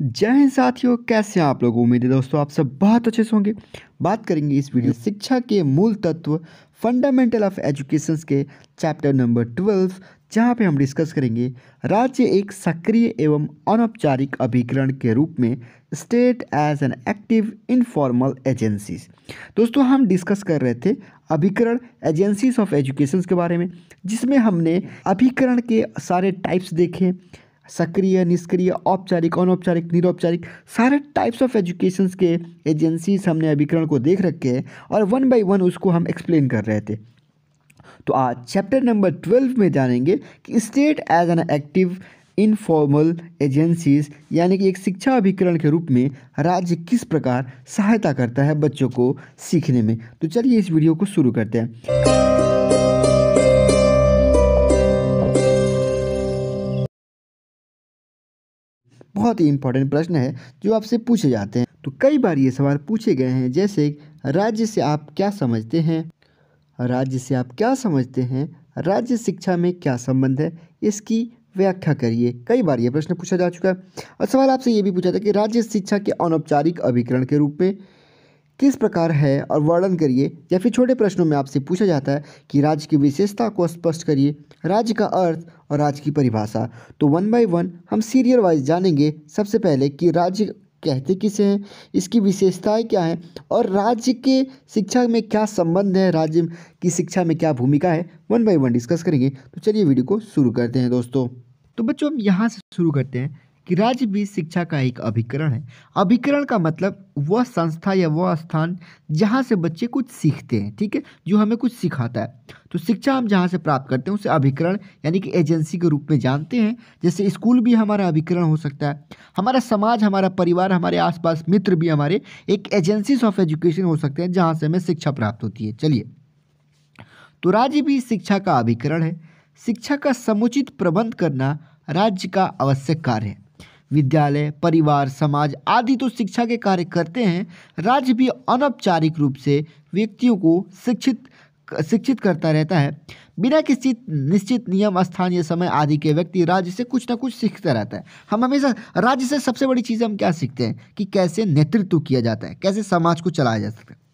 जय हिंद साथियों कैसे आप लोग उम्मीद है दोस्तों आप सब बहुत अच्छे से होंगे बात करेंगे इस वीडियो हम्म। शिक्षा के मूल तत्व फंडामेंटल ऑफ एजुकेशन के चैप्टर नंबर ट्वेल्व जहाँ पे हम डिस्कस करेंगे राज्य एक सक्रिय एवं अनौपचारिक अभिकरण के रूप में state as an active informal agencies दोस्तों हम डिस्कस कर रहे थे अभिकरण एजेंसीज ऑफ एजुकेशन के बारे में जिसमें हमने अभिकरण के सारे टाइप्स देखे सक्रिय निष्क्रिय औपचारिक अनौपचारिक निरौपचारिक सारे टाइप्स ऑफ एजुकेशंस के एजेंसीज हमने अभिकरण को देख रखे हैं और वन बाय वन उसको हम एक्सप्लेन कर रहे थे तो आज चैप्टर नंबर ट्वेल्व में जानेंगे कि state as an active informal agencies यानी कि एक शिक्षा अभिकरण के रूप में राज्य किस प्रकार सहायता करता है बच्चों को सीखने में तो चलिए इस वीडियो को शुरू करते हैं बहुत ही इंपॉर्टेंट प्रश्न है जो आपसे पूछे जाते हैं तो कई बार ये सवाल पूछे गए हैं जैसे राज्य से आप क्या समझते हैं राज्य से आप क्या समझते हैं राज्य शिक्षा में क्या संबंध है इसकी व्याख्या करिए कई बार ये प्रश्न पूछा जा चुका है और सवाल आपसे ये भी पूछा था कि राज्य शिक्षा के अनौपचारिक अभिकरण के रूप में किस प्रकार है और वर्णन करिए या फिर छोटे प्रश्नों में आपसे पूछा जाता है कि राज्य की विशेषता को स्पष्ट करिए राज्य का अर्थ और राज्य की परिभाषा तो वन बाय वन हम सीरियल वाइज जानेंगे सबसे पहले कि राज्य कहते किसे हैं इसकी विशेषताएं क्या हैं और राज्य के शिक्षा में क्या संबंध है राज्य की शिक्षा में क्या भूमिका है वन बाई वन डिस्कस करेंगे तो चलिए वीडियो को शुरू करते हैं दोस्तों तो बच्चों हम यहाँ से शुरू करते हैं कि राज्य भी शिक्षा का एक अभिकरण है अभिकरण का मतलब वह संस्था या वह स्थान जहाँ से बच्चे कुछ सीखते हैं ठीक है जो हमें कुछ सिखाता है तो शिक्षा हम जहाँ से प्राप्त करते हैं उसे अभिकरण यानी कि एजेंसी के रूप में जानते हैं जैसे स्कूल भी हमारा अभिकरण हो सकता है हमारा समाज हमारा परिवार हमारे आसपास मित्र भी हमारे एक एजेंसीज ऑफ एजुकेशन हो सकते हैं जहाँ से हमें शिक्षा प्राप्त होती है चलिए तो राज्य भी शिक्षा का अभिकरण है शिक्षा का समुचित प्रबंध करना राज्य का आवश्यक कार्य है विद्यालय परिवार समाज आदि तो शिक्षा के कार्य करते हैं राज्य भी अनौपचारिक रूप से व्यक्तियों को शिक्षित शिक्षित करता रहता है बिना किसी निश्चित नियम स्थान या समय आदि के व्यक्ति राज्य से कुछ ना कुछ सीखता रहता है हम हमेशा राज्य से सबसे बड़ी चीज़ हम क्या सीखते हैं कि कैसे नेतृत्व किया जाता है कैसे समाज को चलाया जा सकता है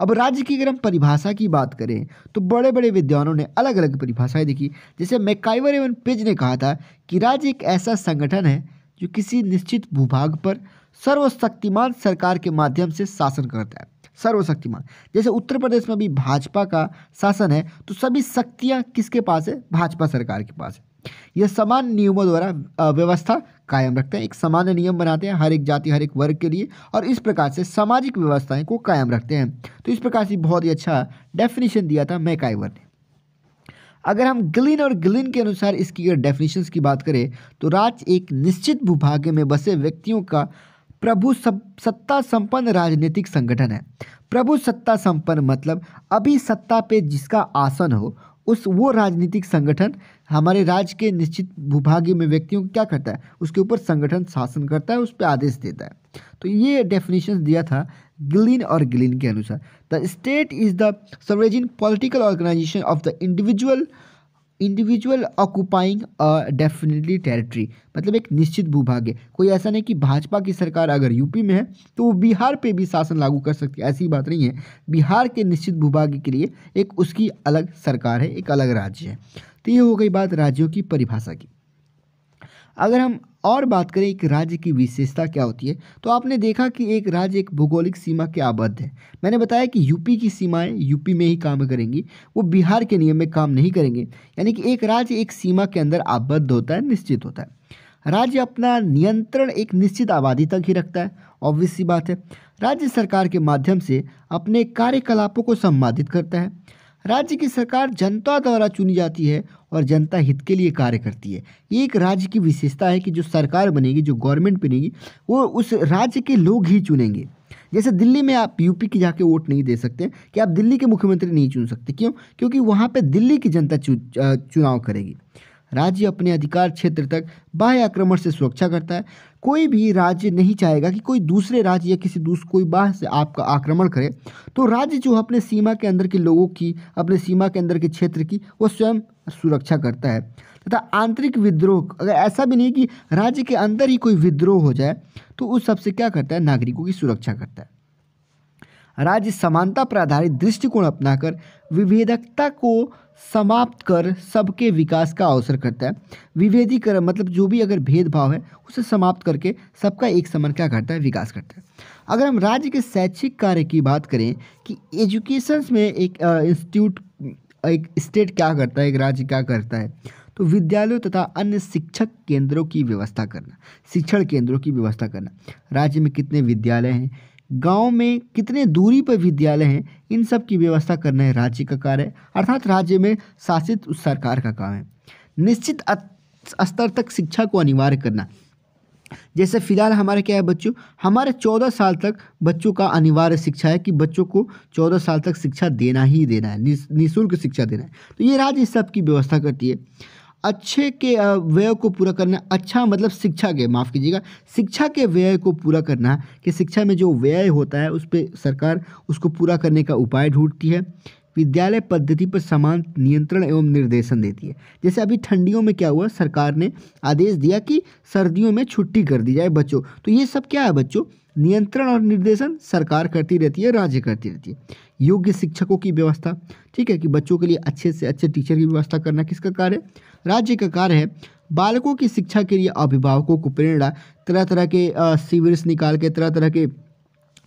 अब राज्य की अगर हम परिभाषा की बात करें तो बड़े बड़े विद्वानों ने अलग अलग परिभाषाएं देखी जैसे मैकाइवर एवं पेज ने कहा था कि राज्य एक ऐसा संगठन है जो किसी निश्चित भूभाग पर सर्वशक्तिमान सरकार के माध्यम से शासन करता है सर्वशक्तिमान जैसे उत्तर प्रदेश में अभी भाजपा का शासन है तो सभी शक्तियाँ किसके पास है भाजपा सरकार के पास है यह समान नियमों द्वारा व्यवस्था कायम रखते हैं एक सामान्य नियम बनाते हैं हर एक जाति हर एक वर्ग के लिए और इस प्रकार से सामाजिक व्यवस्थाएं को कायम रखते हैं तो इस प्रकार से बहुत ही अच्छा डेफिनेशन दिया था मैकाइवर ने अगर हम ग्लिन और ग्लिन के अनुसार इसकी अगर डेफिनेशंस की बात करें तो राज एक निश्चित भूभाग्य में बसे व्यक्तियों का प्रभु सब सत्ता संपन्न राजनीतिक संगठन है प्रभु सत्ता संपन्न मतलब अभी सत्ता पे जिसका आसन हो उस वो राजनीतिक संगठन हमारे राज्य के निश्चित भूभाग्य में व्यक्तियों को क्या करता है उसके ऊपर संगठन शासन करता है उस पर आदेश देता है तो ये डेफिनेशन दिया था ग्लिन और ग्लिन के अनुसार the state is the sovereign political organization of the individual individual occupying a definitely territory मतलब एक निश्चित भूभाग है कोई ऐसा नहीं कि भाजपा की सरकार अगर यूपी में है तो वो बिहार पे भी शासन लागू कर सकती है ऐसी बात नहीं है बिहार के निश्चित भूभाग के लिए एक उसकी अलग सरकार है एक अलग राज्य है तो ये हो गई बात राज्यों की परिभाषा की अगर हम और बात करें एक राज्य की विशेषता क्या होती है तो आपने देखा कि एक राज्य एक भौगोलिक सीमा के आबद्ध है मैंने बताया कि यूपी की सीमाएं यूपी में ही काम करेंगी वो बिहार के नियम में काम नहीं करेंगे यानी कि एक राज्य एक सीमा के अंदर आबद्ध होता है निश्चित होता है राज्य अपना नियंत्रण एक निश्चित आबादी तक ही रखता है ऑब्वियस सी बात है राज्य सरकार के माध्यम से अपने कार्यकलापों को संपादित करता है राज्य की सरकार जनता द्वारा चुनी जाती है और जनता हित के लिए कार्य करती है ये एक राज्य की विशेषता है कि जो सरकार बनेगी जो गवर्नमेंट बनेगी वो उस राज्य के लोग ही चुनेंगे जैसे दिल्ली में आप यूपी की जाके वोट नहीं दे सकते कि आप दिल्ली के मुख्यमंत्री नहीं चुन सकते क्यों क्योंकि वहाँ पर दिल्ली की जनता चुनाव करेगी राज्य अपने अधिकार क्षेत्र तक बाह्य आक्रमण से सुरक्षा करता है कोई भी राज्य नहीं चाहेगा कि कोई दूसरे राज्य या किसी दूसरे कोई बाह्य से आपका आक्रमण करे तो राज्य जो अपने सीमा के अंदर के लोगों की अपने सीमा के अंदर के क्षेत्र की वो स्वयं सुरक्षा करता है तथा आंतरिक विद्रोह अगर ऐसा भी नहीं कि राज्य के अंदर ही कोई विद्रोह हो जाए तो उस सबसे क्या करता है नागरिकों की सुरक्षा करता है राज्य समानता पर आधारित दृष्टिकोण अपनाकर विभेदकता को समाप्त कर सबके विकास का अवसर करता है विभेदीकरण मतलब जो भी अगर भेदभाव है उसे समाप्त करके सबका एक समान क्या करता है विकास करता है अगर हम राज्य के शैक्षिक कार्य की बात करें कि एजुकेशन में एक इंस्टीट्यूट एक स्टेट क्या करता है एक राज्य क्या करता है तो विद्यालयों तथा अन्य शिक्षक केंद्रों की व्यवस्था करना शिक्षण केंद्रों की व्यवस्था करना राज्य में कितने विद्यालय हैं गांव में कितने दूरी पर विद्यालय हैं इन सब की व्यवस्था करना है राज्य का कार्य है अर्थात राज्य में शासित उस सरकार का काम है निश्चित स्तर तक शिक्षा को अनिवार्य करना जैसे फिलहाल हमारे क्या है बच्चों हमारे चौदह साल तक बच्चों का अनिवार्य शिक्षा है कि बच्चों को चौदह साल तक शिक्षा देना ही देना है निःशुल्क शिक्षा देना है तो ये राज्य इस सब की व्यवस्था करती है अच्छे के व्यय को पूरा करना अच्छा मतलब शिक्षा के माफ़ कीजिएगा शिक्षा के व्यय को पूरा करना कि शिक्षा में जो व्यय होता है उस पर सरकार उसको पूरा करने का उपाय ढूंढती है विद्यालय पद्धति पर समान नियंत्रण एवं निर्देशन देती है जैसे अभी ठंडियों में क्या हुआ सरकार ने आदेश दिया कि सर्दियों में छुट्टी कर दी जाए बच्चों तो ये सब क्या है बच्चों नियंत्रण और निर्देशन सरकार करती रहती है राज्य करती रहती है योग्य शिक्षकों की व्यवस्था ठीक है कि बच्चों के लिए अच्छे से अच्छे टीचर की व्यवस्था करना किसका कार्य है राज्य का कार्य है बालकों की शिक्षा के लिए अभिभावकों को प्रेरणा तरह तरह के शिविर निकाल के तरह तरह के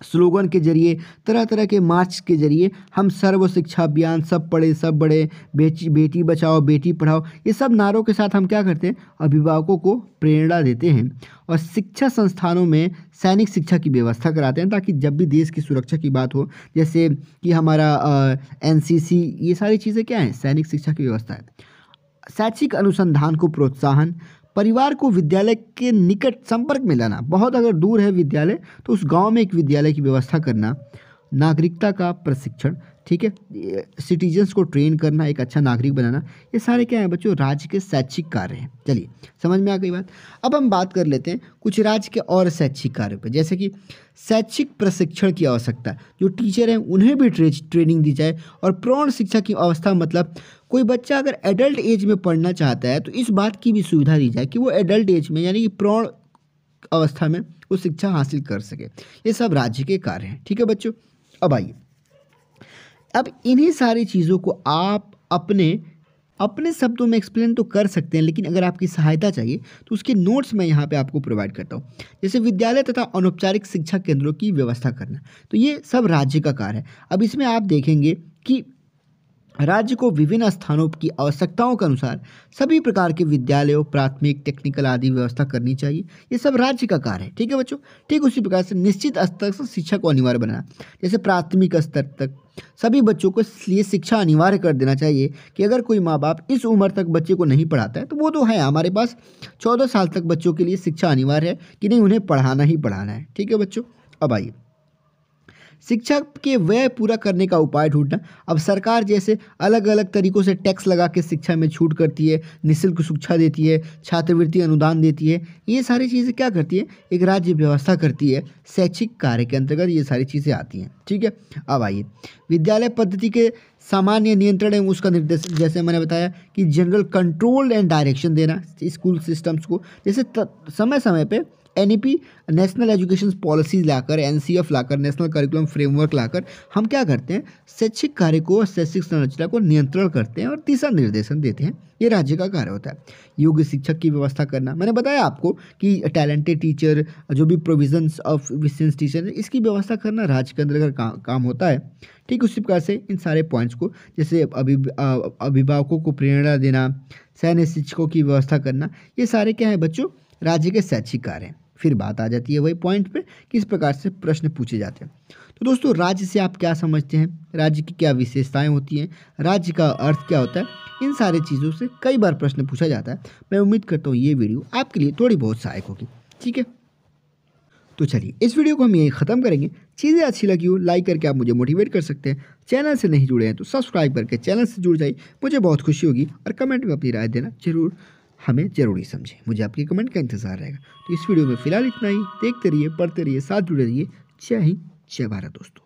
स्लोगन के जरिए तरह तरह के मार्च के जरिए हम सर्व शिक्षा अभियान सब पढ़े सब बड़े बेटी बेटी बचाओ बेटी पढ़ाओ ये सब नारों के साथ हम क्या करते हैं अभिभावकों को प्रेरणा देते हैं और शिक्षा संस्थानों में सैनिक शिक्षा की व्यवस्था कराते हैं ताकि जब भी देश की सुरक्षा की बात हो जैसे कि हमारा एन ये सारी चीज़ें क्या हैं सैनिक शिक्षा की व्यवस्था है शैक्षिक अनुसंधान को प्रोत्साहन परिवार को विद्यालय के निकट संपर्क में लाना बहुत अगर दूर है विद्यालय तो उस गांव में एक विद्यालय की व्यवस्था करना नागरिकता का प्रशिक्षण ठीक है सिटीजन्स को ट्रेन करना एक अच्छा नागरिक बनाना ये सारे क्या हैं बच्चों राज्य के शैक्षिक कार्य हैं चलिए समझ में आ गई बात अब हम बात कर लेते हैं कुछ राज्य के और शैक्षिक कार्यों पर जैसे कि शैक्षिक प्रशिक्षण की आवश्यकता जो टीचर हैं उन्हें भी ट्रे, ट्रेनिंग दी जाए और प्रौण शिक्षा की अवस्था मतलब कोई बच्चा अगर एडल्ट एज में पढ़ना चाहता है तो इस बात की भी सुविधा दी जाए कि वो एडल्ट एज में यानी कि प्रौण अवस्था में वो शिक्षा हासिल कर सके ये सब राज्य के कार्य हैं ठीक है बच्चों अब आइए अब इन्हीं सारी चीज़ों को आप अपने अपने शब्दों में एक्सप्लेन तो कर सकते हैं लेकिन अगर आपकी सहायता चाहिए तो उसके नोट्स मैं यहाँ पे आपको प्रोवाइड करता हूँ जैसे विद्यालय तथा अनौपचारिक शिक्षा केंद्रों की व्यवस्था करना तो ये सब राज्य का कार्य है अब इसमें आप देखेंगे कि राज्य को विभिन्न स्थानों की आवश्यकताओं के अनुसार सभी प्रकार के विद्यालयों प्राथमिक टेक्निकल आदि व्यवस्था करनी चाहिए ये सब राज्य का कार्य है ठीक है बच्चों ठीक उसी प्रकार से निश्चित स्तर से शिक्षा को अनिवार्य बनाना जैसे प्राथमिक स्तर तक सभी बच्चों को इसलिए शिक्षा अनिवार्य कर देना चाहिए कि अगर कोई माँ बाप इस उम्र तक बच्चे को नहीं पढ़ाता है तो वो तो है हमारे पास चौदह साल तक बच्चों के लिए शिक्षा अनिवार्य है कि नहीं उन्हें पढ़ाना ही पढ़ाना है ठीक है बच्चों अब आइए शिक्षा के व्यय पूरा करने का उपाय ढूंढना अब सरकार जैसे अलग अलग तरीक़ों से टैक्स लगा के शिक्षा में छूट करती है निःशुल्क शिक्षा देती है छात्रवृत्ति अनुदान देती है ये सारी चीज़ें क्या करती है एक राज्य व्यवस्था करती है शैक्षिक कार्य के अंतर्गत ये सारी चीज़ें आती हैं ठीक है अब आइए विद्यालय पद्धति के सामान्य नियंत्रण एवं उसका निर्देशन जैसे मैंने बताया कि जनरल कंट्रोल एंड डायरेक्शन देना स्कूल सिस्टम्स को जैसे समय समय पर एन नेशनल एजुकेशन पॉलिसीज लाकर एन लाकर नेशनल करिकुलम फ्रेमवर्क लाकर हम क्या करते हैं शैक्षिक कार्य को शैक्षिक संरचना को नियंत्रण करते हैं और दिशा निर्देशन देते हैं ये राज्य का कार्य होता है योग्य शिक्षक की व्यवस्था करना मैंने बताया आपको कि टैलेंटेड टीचर जो भी प्रोविजंस ऑफ विशेंस टीचर इसकी व्यवस्था करना राज्य के अंदर का काम होता है ठीक उसी प्रकार से इन सारे पॉइंट्स को जैसे अभि अभिभावकों को प्रेरणा देना सैन्य शिक्षकों की व्यवस्था करना ये सारे क्या है बच्चों राज्य के शैक्षिक कार्य हैं फिर बात आ जाती है वही पॉइंट पे किस प्रकार से प्रश्न पूछे जाते हैं तो दोस्तों राज्य से आप क्या समझते हैं राज्य की क्या विशेषताएं होती हैं राज्य का अर्थ क्या होता है इन सारी चीज़ों से कई बार प्रश्न पूछा जाता है मैं उम्मीद करता हूँ ये वीडियो आपके लिए थोड़ी बहुत सहायक होगी ठीक है तो चलिए इस वीडियो को हम यहीं ख़त्म करेंगे चीज़ें अच्छी लगी हो लाइक करके आप मुझे मोटिवेट कर सकते हैं चैनल से नहीं जुड़े हैं तो सब्सक्राइब करके चैनल से जुड़ जाइए मुझे बहुत खुशी होगी और कमेंट में अपनी राय देना जरूर हमें ज़रूरी समझें मुझे आपके कमेंट का इंतजार रहेगा तो इस वीडियो में फिलहाल इतना ही देखते रहिए पढ़ते रहिए साथ जुड़े रहिए जय हिंद जय भारत दोस्तों